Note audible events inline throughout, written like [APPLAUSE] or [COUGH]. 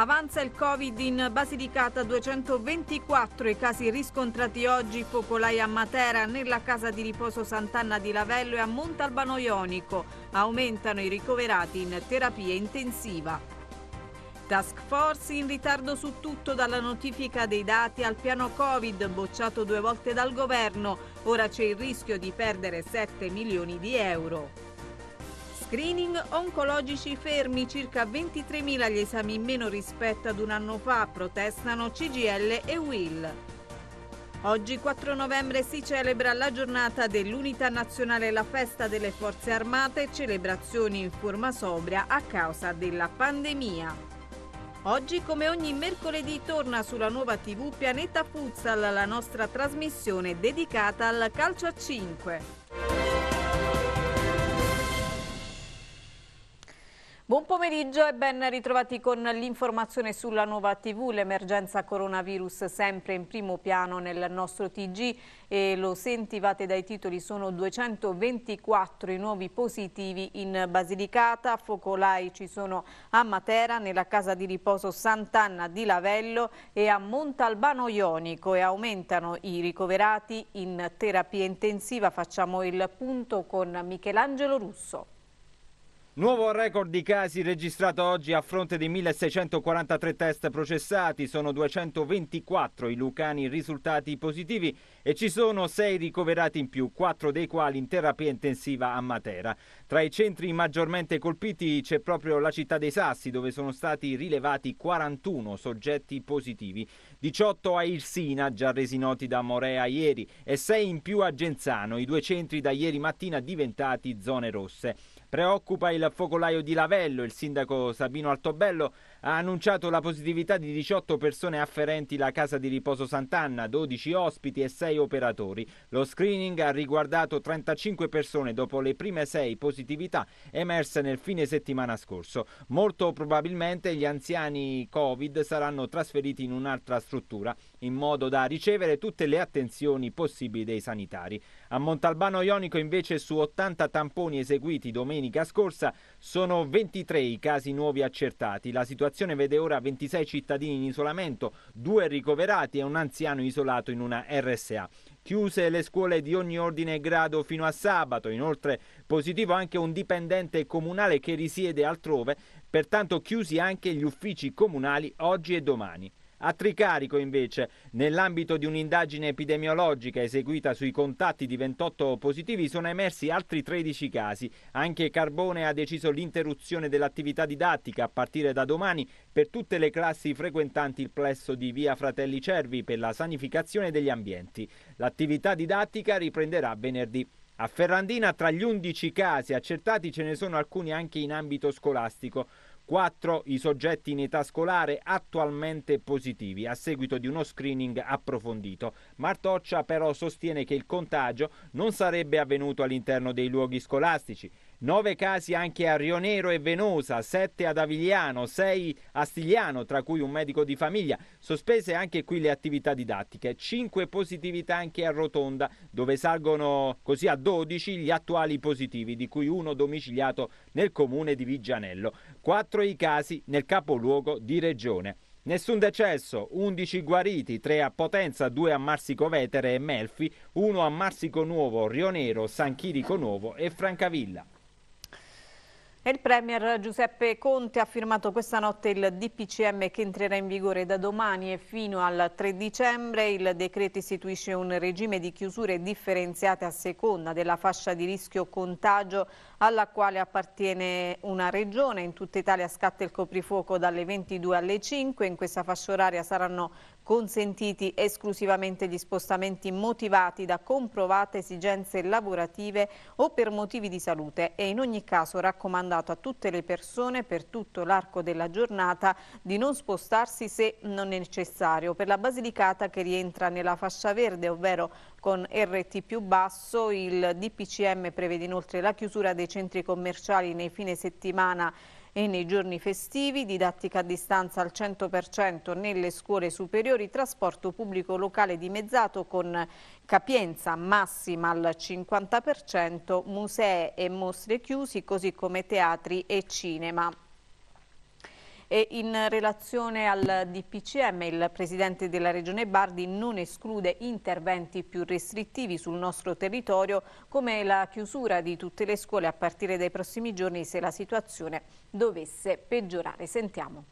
Avanza il Covid in Basilicata, 224 i casi riscontrati oggi, focolai a Matera, nella casa di riposo Sant'Anna di Lavello e a Montalbano Ionico. Aumentano i ricoverati in terapia intensiva. Task Force in ritardo su tutto dalla notifica dei dati al piano Covid bocciato due volte dal governo. Ora c'è il rischio di perdere 7 milioni di euro. Screening oncologici fermi, circa 23.000 gli esami in meno rispetto ad un anno fa, protestano CGL e Will. Oggi 4 novembre si celebra la giornata dell'Unità Nazionale la festa delle Forze Armate, celebrazioni in forma sobria a causa della pandemia. Oggi come ogni mercoledì torna sulla nuova TV Pianeta Futsal la nostra trasmissione dedicata al calcio a 5. Buon pomeriggio e ben ritrovati con l'informazione sulla nuova TV. L'emergenza coronavirus sempre in primo piano nel nostro TG e lo sentivate dai titoli sono 224 i nuovi positivi in Basilicata, focolai ci sono a Matera, nella casa di riposo Sant'Anna di Lavello e a Montalbano Ionico e aumentano i ricoverati in terapia intensiva. Facciamo il punto con Michelangelo Russo. Nuovo record di casi registrato oggi a fronte dei 1643 test processati, sono 224 i lucani risultati positivi e ci sono 6 ricoverati in più, 4 dei quali in terapia intensiva a Matera. Tra i centri maggiormente colpiti c'è proprio la città dei Sassi dove sono stati rilevati 41 soggetti positivi, 18 a Irsina già resi noti da Morea ieri e 6 in più a Genzano, i due centri da ieri mattina diventati zone rosse. Preoccupa il focolaio di Lavello. Il sindaco Sabino Altobello ha annunciato la positività di 18 persone afferenti alla casa di riposo Sant'Anna, 12 ospiti e 6 operatori. Lo screening ha riguardato 35 persone dopo le prime 6 positività emerse nel fine settimana scorso. Molto probabilmente gli anziani Covid saranno trasferiti in un'altra struttura in modo da ricevere tutte le attenzioni possibili dei sanitari. A Montalbano Ionico invece su 80 tamponi eseguiti domenica scorsa sono 23 i casi nuovi accertati. La situazione vede ora 26 cittadini in isolamento, due ricoverati e un anziano isolato in una RSA. Chiuse le scuole di ogni ordine e grado fino a sabato, inoltre positivo anche un dipendente comunale che risiede altrove, pertanto chiusi anche gli uffici comunali oggi e domani. A Tricarico invece, nell'ambito di un'indagine epidemiologica eseguita sui contatti di 28 positivi sono emersi altri 13 casi. Anche Carbone ha deciso l'interruzione dell'attività didattica a partire da domani per tutte le classi frequentanti il plesso di Via Fratelli Cervi per la sanificazione degli ambienti. L'attività didattica riprenderà venerdì. A Ferrandina tra gli 11 casi accertati ce ne sono alcuni anche in ambito scolastico. 4 i soggetti in età scolare attualmente positivi a seguito di uno screening approfondito. Martoccia però sostiene che il contagio non sarebbe avvenuto all'interno dei luoghi scolastici 9 casi anche a Rionero e Venosa, 7 ad Avigliano, 6 a Stigliano, tra cui un medico di famiglia. Sospese anche qui le attività didattiche, 5 positività anche a Rotonda, dove salgono così a 12 gli attuali positivi, di cui uno domiciliato nel comune di Vigianello. 4 i casi nel capoluogo di regione. Nessun decesso, 11 guariti, 3 a Potenza, 2 a Marsico Vetere e Melfi, 1 a Marsico Nuovo, Rionero, San Chirico Nuovo e Francavilla. Il Premier Giuseppe Conte ha firmato questa notte il DPCM che entrerà in vigore da domani e fino al 3 dicembre. Il decreto istituisce un regime di chiusure differenziate a seconda della fascia di rischio contagio alla quale appartiene una regione. In tutta Italia scatta il coprifuoco dalle 22 alle 5. In questa fascia oraria saranno consentiti esclusivamente gli spostamenti motivati da comprovate esigenze lavorative o per motivi di salute e in ogni caso raccomandato a tutte le persone per tutto l'arco della giornata di non spostarsi se non è necessario. Per la Basilicata che rientra nella fascia verde, ovvero con RT più basso, il DPCM prevede inoltre la chiusura dei centri commerciali nei fine settimana e nei giorni festivi, didattica a distanza al 100% nelle scuole superiori, trasporto pubblico locale dimezzato con capienza massima al 50%, musei e mostre chiusi, così come teatri e cinema. E in relazione al DPCM il Presidente della Regione Bardi non esclude interventi più restrittivi sul nostro territorio come la chiusura di tutte le scuole a partire dai prossimi giorni se la situazione dovesse peggiorare. Sentiamo.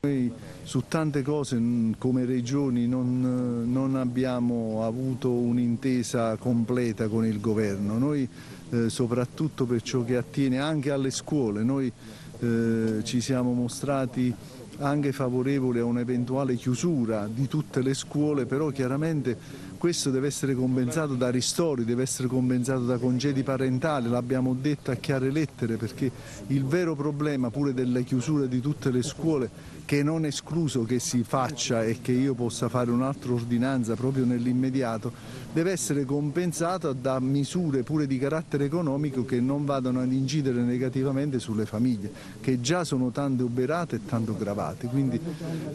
Noi su tante cose mm, come regioni non, non abbiamo avuto un'intesa completa con il governo, noi eh, soprattutto per ciò che attiene anche alle scuole, noi eh, ci siamo mostrati anche favorevoli a un'eventuale chiusura di tutte le scuole, però chiaramente questo deve essere compensato da ristori, deve essere compensato da congedi parentali, l'abbiamo detto a chiare lettere perché il vero problema pure della chiusura di tutte le scuole che non è escluso che si faccia e che io possa fare un'altra ordinanza proprio nell'immediato, deve essere compensato da misure pure di carattere economico che non vadano ad incidere negativamente sulle famiglie, che già sono tanto oberate e tanto gravate. Quindi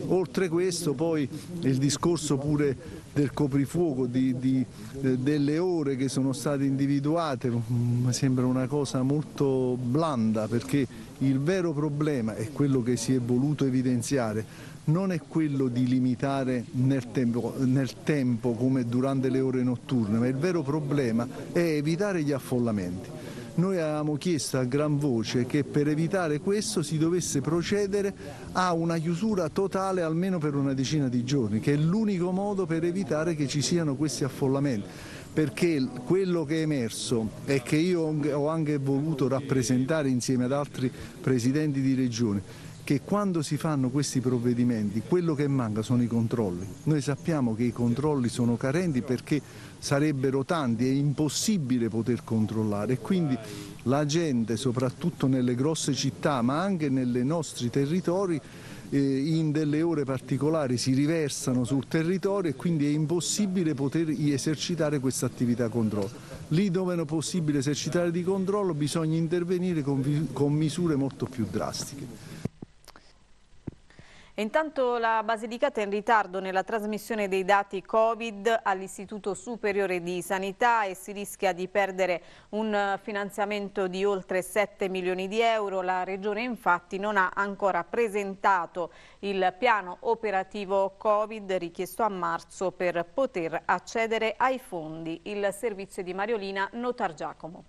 oltre questo poi il discorso pure del coprifuoco, di, di, eh, delle ore che sono state individuate, mi mm, sembra una cosa molto blanda perché il vero problema è quello che si è voluto evidenziare non è quello di limitare nel tempo, nel tempo, come durante le ore notturne, ma il vero problema è evitare gli affollamenti. Noi avevamo chiesto a gran voce che per evitare questo si dovesse procedere a una chiusura totale almeno per una decina di giorni, che è l'unico modo per evitare che ci siano questi affollamenti perché quello che è emerso e che io ho anche voluto rappresentare insieme ad altri presidenti di regione che quando si fanno questi provvedimenti quello che manca sono i controlli. Noi sappiamo che i controlli sono carenti perché sarebbero tanti, è impossibile poter controllare e quindi la gente, soprattutto nelle grosse città ma anche nei nostri territori, eh, in delle ore particolari si riversano sul territorio e quindi è impossibile poter esercitare questa attività controllo. Lì dove non è possibile esercitare di controllo bisogna intervenire con, con misure molto più drastiche. Intanto la Basilicata è in ritardo nella trasmissione dei dati Covid all'Istituto Superiore di Sanità e si rischia di perdere un finanziamento di oltre 7 milioni di euro. La Regione infatti non ha ancora presentato il piano operativo Covid richiesto a marzo per poter accedere ai fondi. Il servizio di Mariolina Notar Giacomo.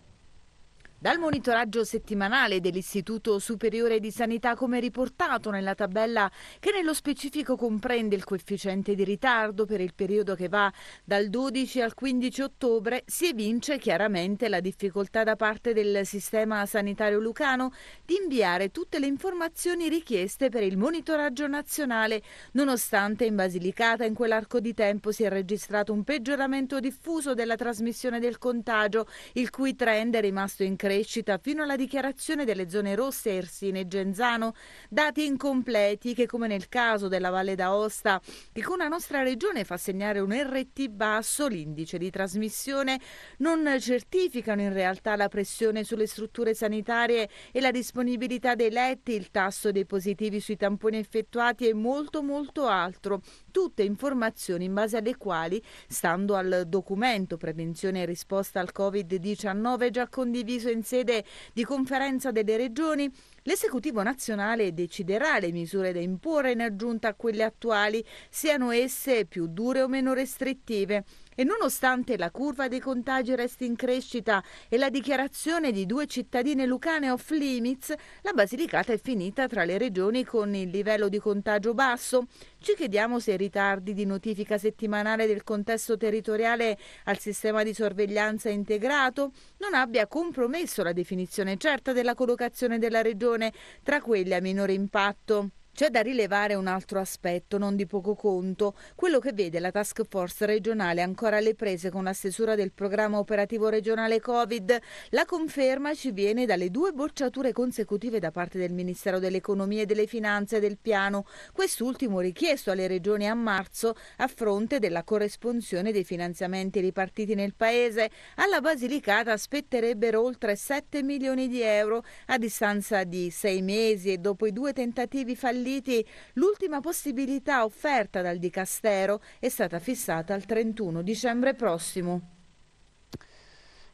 Dal monitoraggio settimanale dell'Istituto Superiore di Sanità, come riportato nella tabella che nello specifico comprende il coefficiente di ritardo per il periodo che va dal 12 al 15 ottobre, si evince chiaramente la difficoltà da parte del sistema sanitario lucano di inviare tutte le informazioni richieste per il monitoraggio nazionale, nonostante in Basilicata in quell'arco di tempo si è registrato un peggioramento diffuso della trasmissione del contagio, il cui trend è rimasto incredibile crescita fino alla dichiarazione delle zone rosse Ersine e Genzano, dati incompleti che come nel caso della Valle d'Aosta, che con la nostra regione fa segnare un RT basso, l'indice di trasmissione, non certificano in realtà la pressione sulle strutture sanitarie e la disponibilità dei letti, il tasso dei positivi sui tamponi effettuati e molto molto altro tutte informazioni in base alle quali, stando al documento Prevenzione e risposta al Covid-19 già condiviso in sede di conferenza delle regioni, L'esecutivo nazionale deciderà le misure da imporre in aggiunta a quelle attuali, siano esse più dure o meno restrittive. E nonostante la curva dei contagi resti in crescita e la dichiarazione di due cittadine lucane off limits, la Basilicata è finita tra le regioni con il livello di contagio basso. Ci chiediamo se i ritardi di notifica settimanale del contesto territoriale al sistema di sorveglianza integrato non abbia compromesso la definizione certa della collocazione della regione tra quelle a minore impatto. C'è da rilevare un altro aspetto, non di poco conto, quello che vede la task force regionale ancora alle prese con la stesura del programma operativo regionale Covid. La conferma ci viene dalle due bocciature consecutive da parte del Ministero dell'Economia e delle Finanze del piano, quest'ultimo richiesto alle regioni a marzo a fronte della corresponsione dei finanziamenti ripartiti nel Paese. Alla Basilicata aspetterebbero oltre 7 milioni di euro a distanza di sei mesi e dopo i due tentativi falliti stabiliti, l'ultima possibilità offerta dal Dicastero è stata fissata al 31 dicembre prossimo.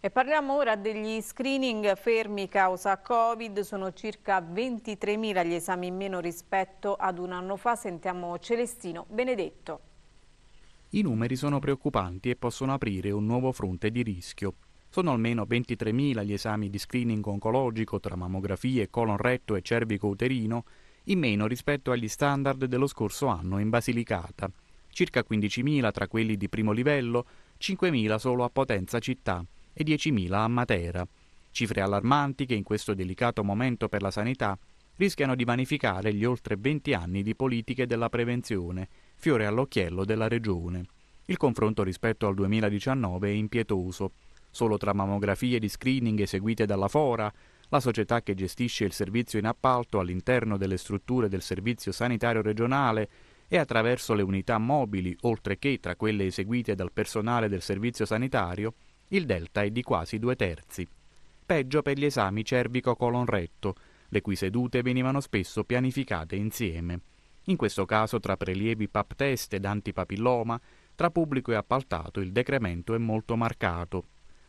E parliamo ora degli screening fermi causa Covid, sono circa 23.000 gli esami in meno rispetto ad un anno fa, sentiamo Celestino Benedetto. I numeri sono preoccupanti e possono aprire un nuovo fronte di rischio. Sono almeno 23.000 gli esami di screening oncologico tra mammografie, colon retto e cervico uterino in meno rispetto agli standard dello scorso anno in Basilicata, circa 15.000 tra quelli di primo livello, 5.000 solo a Potenza città e 10.000 a Matera, cifre allarmanti che in questo delicato momento per la sanità rischiano di vanificare gli oltre 20 anni di politiche della prevenzione, fiore all'occhiello della regione. Il confronto rispetto al 2019 è impietoso. Solo tra mammografie di screening eseguite dalla Fora, la società che gestisce il servizio in appalto all'interno delle strutture del Servizio Sanitario Regionale e attraverso le unità mobili, oltre che tra quelle eseguite dal personale del servizio sanitario, il delta è di quasi due terzi. Peggio per gli esami cervico colon retto le cui sedute venivano spesso pianificate insieme. In questo caso tra prelievi pap test ed antipapilloma, tra pubblico e appaltato il decremento è molto marcato.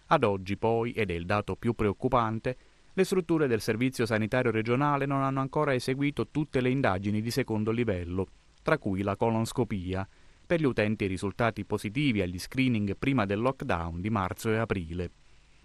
Ad oggi poi, ed è il dato più preoccupante, le strutture del Servizio Sanitario Regionale non hanno ancora eseguito tutte le indagini di secondo livello, tra cui la colonscopia. Per gli utenti risultati positivi agli screening prima del lockdown di marzo e aprile.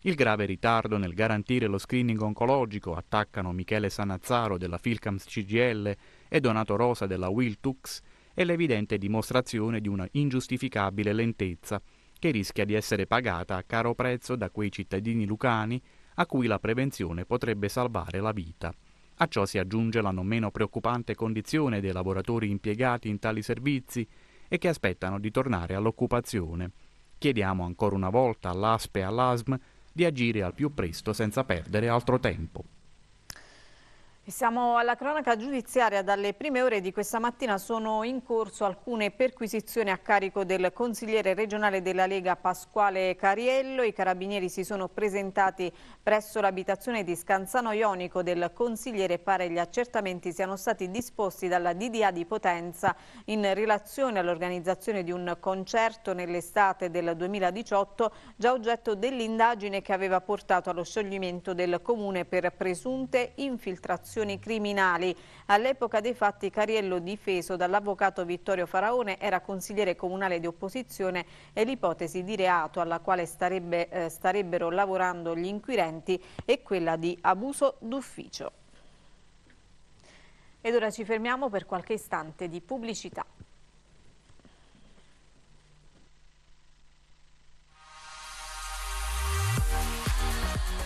Il grave ritardo nel garantire lo screening oncologico attaccano Michele Sanazzaro della Filcams CGL e Donato Rosa della Wiltux è l'evidente dimostrazione di una ingiustificabile lentezza che rischia di essere pagata a caro prezzo da quei cittadini lucani a cui la prevenzione potrebbe salvare la vita. A ciò si aggiunge la non meno preoccupante condizione dei lavoratori impiegati in tali servizi e che aspettano di tornare all'occupazione. Chiediamo ancora una volta all'ASPE e all'ASM di agire al più presto senza perdere altro tempo. Siamo alla cronaca giudiziaria. Dalle prime ore di questa mattina sono in corso alcune perquisizioni a carico del consigliere regionale della Lega Pasquale Cariello. I carabinieri si sono presentati presso l'abitazione di Scanzano Ionico del consigliere. Pare gli accertamenti siano stati disposti dalla DDA di Potenza in relazione all'organizzazione di un concerto nell'estate del 2018 già oggetto dell'indagine che aveva portato allo scioglimento del comune per presunte infiltrazioni associazioni criminali. All'epoca dei fatti Cariello, difeso dall'avvocato Vittorio Faraone, era consigliere comunale di opposizione e l'ipotesi di reato alla quale starebbe, eh, starebbero lavorando gli inquirenti è quella di abuso d'ufficio. Ed ora ci fermiamo per qualche istante di pubblicità.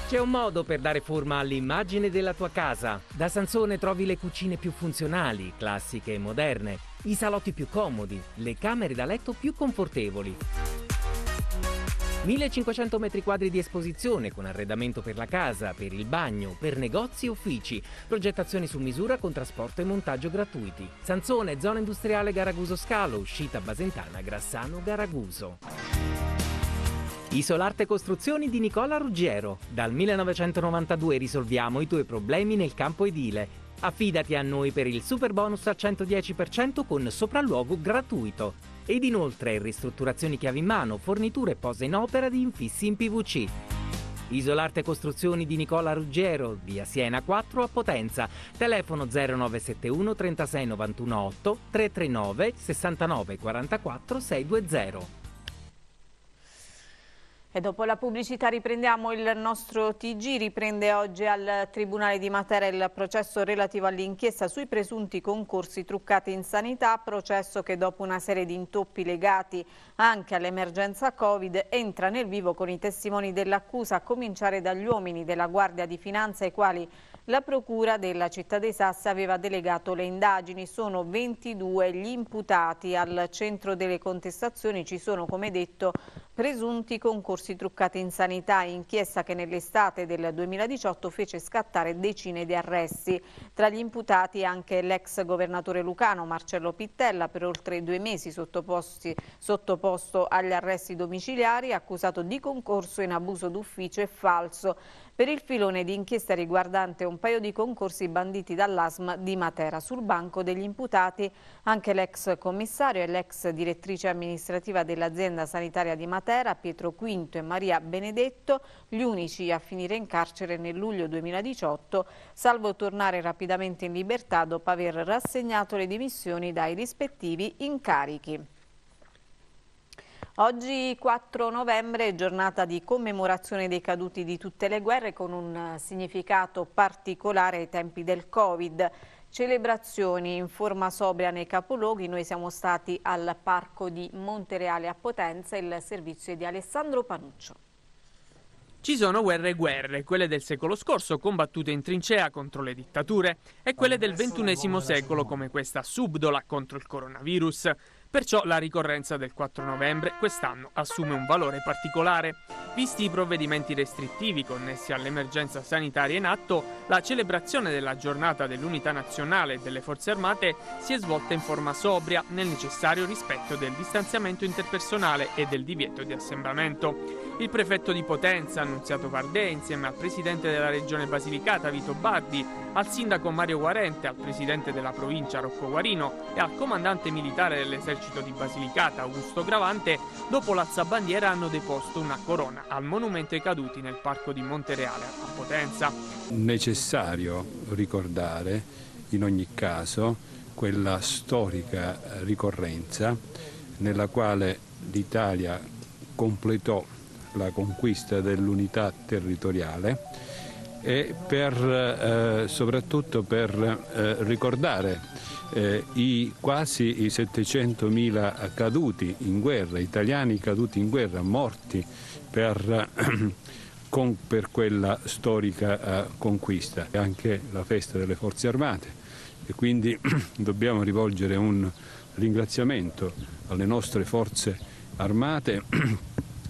C'è un modo per dare forma all'immagine della tua casa. Da Sansone trovi le cucine più funzionali, classiche e moderne, i salotti più comodi, le camere da letto più confortevoli. 1500 m2 di esposizione con arredamento per la casa, per il bagno, per negozi e uffici, progettazioni su misura con trasporto e montaggio gratuiti. Sansone, zona industriale Garaguso Scalo, uscita Basentana Grassano Garaguso. Isolarte Costruzioni di Nicola Ruggiero. Dal 1992 risolviamo i tuoi problemi nel campo edile. Affidati a noi per il super bonus al 110% con sopralluogo gratuito. Ed inoltre ristrutturazioni chiave in mano, forniture e pose in opera di infissi in PVC. Isolarte Costruzioni di Nicola Ruggiero, via Siena 4 a Potenza, telefono 0971 36 91 8 339 69 44 620. E dopo la pubblicità riprendiamo il nostro TG, riprende oggi al Tribunale di Matera il processo relativo all'inchiesta sui presunti concorsi truccati in sanità, processo che dopo una serie di intoppi legati anche all'emergenza Covid entra nel vivo con i testimoni dell'accusa, a cominciare dagli uomini della Guardia di Finanza ai quali la Procura della Città dei Sassi aveva delegato le indagini, sono 22 gli imputati. Al centro delle contestazioni ci sono, come detto, presunti concorsi truccati in sanità, inchiesta che nell'estate del 2018 fece scattare decine di arresti. Tra gli imputati anche l'ex governatore lucano Marcello Pittella per oltre due mesi sottoposto agli arresti domiciliari accusato di concorso in abuso d'ufficio e falso per il filone di inchiesta riguardante un paio di concorsi banditi dall'ASM di Matera. Sul banco degli imputati anche l'ex commissario e l'ex direttrice amministrativa dell'azienda sanitaria di Matera, Pietro Quinto e Maria Benedetto, gli unici a finire in carcere nel luglio 2018, salvo tornare rapidamente in libertà dopo aver rassegnato le dimissioni dai rispettivi incarichi. Oggi 4 novembre, giornata di commemorazione dei caduti di tutte le guerre con un eh, significato particolare ai tempi del Covid. Celebrazioni in forma sobria nei capoluoghi, noi siamo stati al Parco di Montereale a Potenza, il servizio è di Alessandro Panuccio. Ci sono guerre e guerre, quelle del secolo scorso combattute in trincea contro le dittature e quelle del XXI secolo come questa subdola contro il coronavirus. Perciò la ricorrenza del 4 novembre quest'anno assume un valore particolare. Visti i provvedimenti restrittivi connessi all'emergenza sanitaria in atto, la celebrazione della giornata dell'unità nazionale e delle forze armate si è svolta in forma sobria, nel necessario rispetto del distanziamento interpersonale e del divieto di assembramento. Il prefetto di Potenza, Annunziato Vardè, insieme al presidente della regione Basilicata, Vito Bardi, al sindaco Mario Guarente, al presidente della provincia Rocco Guarino e al comandante militare dell'esercito esercito di Basilicata Augusto Gravante, dopo l'azzabandiera hanno deposto una corona al monumento ai caduti nel parco di Montereale a Potenza. Necessario ricordare in ogni caso quella storica ricorrenza nella quale l'Italia completò la conquista dell'unità territoriale e per, eh, soprattutto per eh, ricordare eh, i quasi i 700.000 caduti in guerra, italiani caduti in guerra, morti per, [CLEARS THROAT] con, per quella storica eh, conquista, anche la festa delle forze armate e quindi [CLEARS THROAT] dobbiamo rivolgere un ringraziamento alle nostre forze armate [CLEARS THROAT]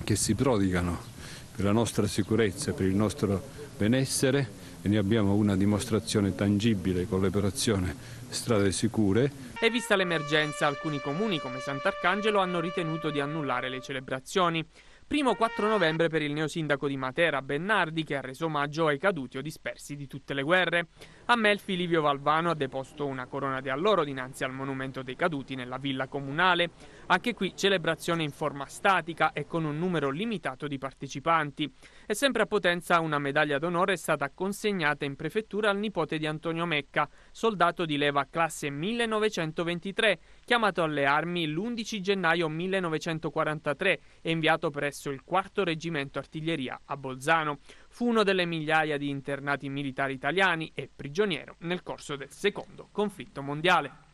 che si prodigano per la nostra sicurezza, per il nostro benessere e ne abbiamo una dimostrazione tangibile con l'operazione Strade Sicure. E vista l'emergenza, alcuni comuni come Sant'Arcangelo hanno ritenuto di annullare le celebrazioni. Primo 4 novembre per il neosindaco di Matera, Bennardi, che ha reso omaggio ai caduti o dispersi di tutte le guerre a Melfi Livio Valvano ha deposto una corona di alloro dinanzi al monumento dei caduti nella villa comunale. Anche qui celebrazione in forma statica e con un numero limitato di partecipanti. E sempre a Potenza una medaglia d'onore è stata consegnata in prefettura al nipote di Antonio Mecca, soldato di leva classe 1923, chiamato alle armi l'11 gennaio 1943 e inviato presso il 4 Reggimento Artiglieria a Bolzano. Fu uno delle migliaia di internati militari italiani e prigioniero nel corso del secondo conflitto mondiale.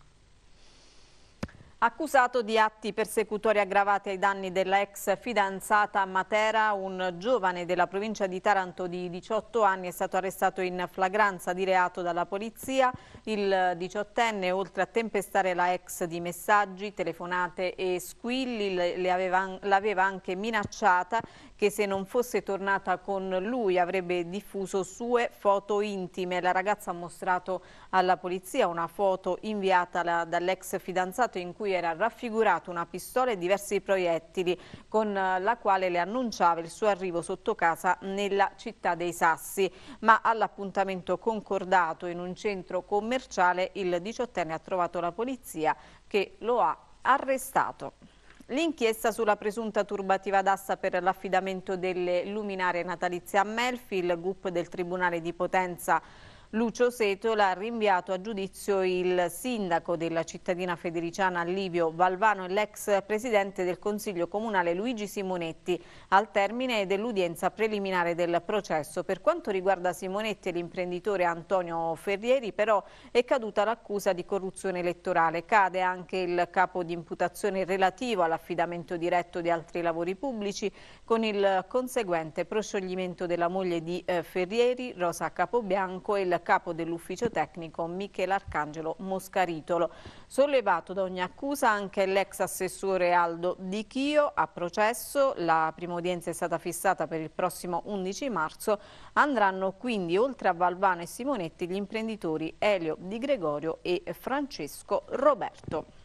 Accusato di atti persecutori aggravati ai danni della ex fidanzata Matera, un giovane della provincia di Taranto di 18 anni è stato arrestato in flagranza di reato dalla polizia. Il 18enne, oltre a tempestare la ex di messaggi, telefonate e squilli, l'aveva anche minacciata che se non fosse tornata con lui avrebbe diffuso sue foto intime. La ragazza ha mostrato alla polizia una foto inviata dall'ex fidanzato in cui era raffigurata una pistola e diversi proiettili con eh, la quale le annunciava il suo arrivo sotto casa nella città dei Sassi. Ma all'appuntamento concordato in un centro commerciale il diciottenne ha trovato la polizia che lo ha arrestato. L'inchiesta sulla presunta turbativa d'assa per l'affidamento delle luminarie natalizie a Melfi, il GUP del Tribunale di Potenza Lucio Setola ha rinviato a giudizio il sindaco della cittadina federiciana Livio Valvano e l'ex presidente del Consiglio Comunale Luigi Simonetti al termine dell'udienza preliminare del processo. Per quanto riguarda Simonetti e l'imprenditore Antonio Ferrieri però è caduta l'accusa di corruzione elettorale. Cade anche il capo di imputazione relativo all'affidamento diretto di altri lavori pubblici con il conseguente proscioglimento della moglie di eh, Ferrieri, Rosa Capobianco e il capo dell'ufficio tecnico Michele Arcangelo Moscaritolo. Sollevato da ogni accusa anche l'ex assessore Aldo Di Chio a processo, la prima udienza è stata fissata per il prossimo 11 marzo, andranno quindi oltre a Valvano e Simonetti gli imprenditori Elio Di Gregorio e Francesco Roberto.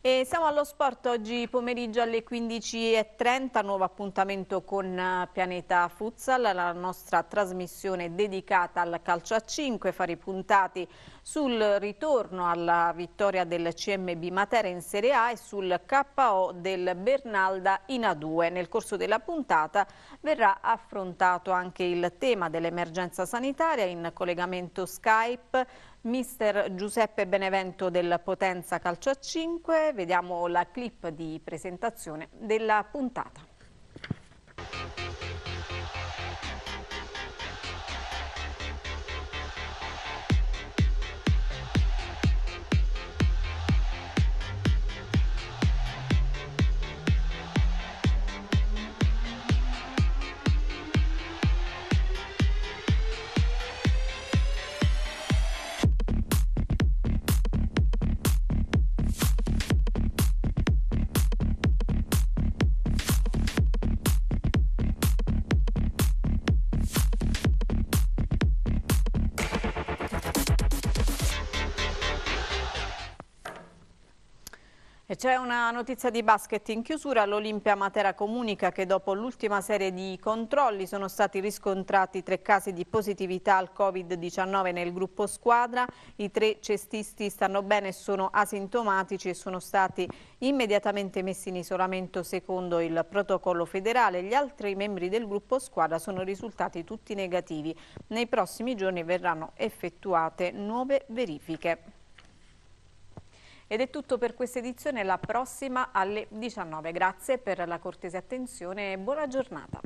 E siamo allo sport oggi pomeriggio alle 15.30, nuovo appuntamento con eh, Pianeta Futsal, la nostra trasmissione dedicata al calcio a 5, fari puntati sul ritorno alla vittoria del CMB Matera in Serie A e sul KO del Bernalda in A2. Nel corso della puntata verrà affrontato anche il tema dell'emergenza sanitaria in collegamento Skype Mister Giuseppe Benevento del Potenza Calcio a 5, vediamo la clip di presentazione della puntata. C'è una notizia di basket in chiusura, l'Olimpia Matera comunica che dopo l'ultima serie di controlli sono stati riscontrati tre casi di positività al Covid-19 nel gruppo squadra, i tre cestisti stanno bene, sono asintomatici e sono stati immediatamente messi in isolamento secondo il protocollo federale, gli altri membri del gruppo squadra sono risultati tutti negativi, nei prossimi giorni verranno effettuate nuove verifiche. Ed è tutto per questa edizione, la prossima alle 19. Grazie per la cortese attenzione e buona giornata.